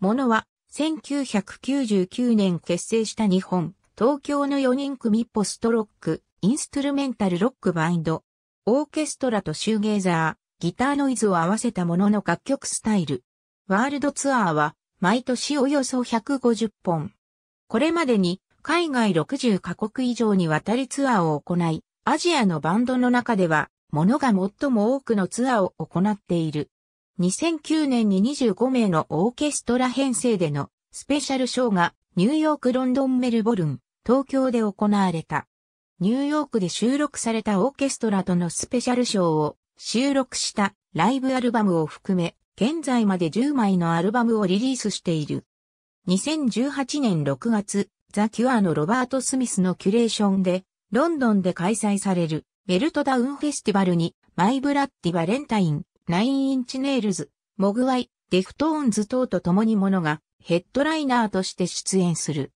ものは、1999年結成した日本、東京の4人組ポストロック、インストゥルメンタルロックバインド。オーケストラとシューゲーザー、ギターノイズを合わせたものの楽曲スタイル。ワールドツアーは、毎年およそ150本。これまでに、海外60カ国以上にわたりツアーを行い、アジアのバンドの中では、ものが最も多くのツアーを行っている。2009年に25名のオーケストラ編成でのスペシャルショーがニューヨークロンドンメルボルン、東京で行われた。ニューヨークで収録されたオーケストラとのスペシャルショーを収録したライブアルバムを含め、現在まで10枚のアルバムをリリースしている。2018年6月、ザ・キュアのロバート・スミスのキュレーションで、ロンドンで開催されるメルトダウンフェスティバルにマイ・ブラッディ・バレンタイン、ナインインチネイルズ、モグワイ、デフトーンズ等と共にものがヘッドライナーとして出演する。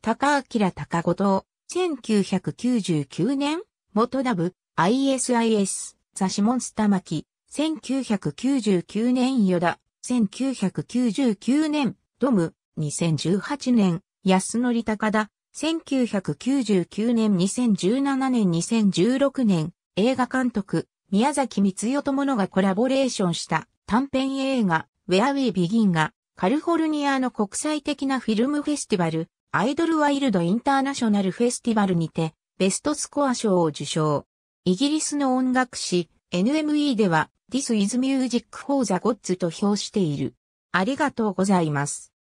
高明高後藤、1999年、元ダブ、ISIS、ザシモンスタマキ、1999年ヨダ、1999年、ドム、2018年、安則高田、1999年、2017年、2016年、映画監督、宮崎光代とものがコラボレーションした短編映画 Where We Begin がカルフォルニアの国際的なフィルムフェスティバルアイドルワイルドインターナショナルフェスティバルにてベストスコア賞を受賞。イギリスの音楽誌 NME では This is Music for the Gods と評している。ありがとうございます。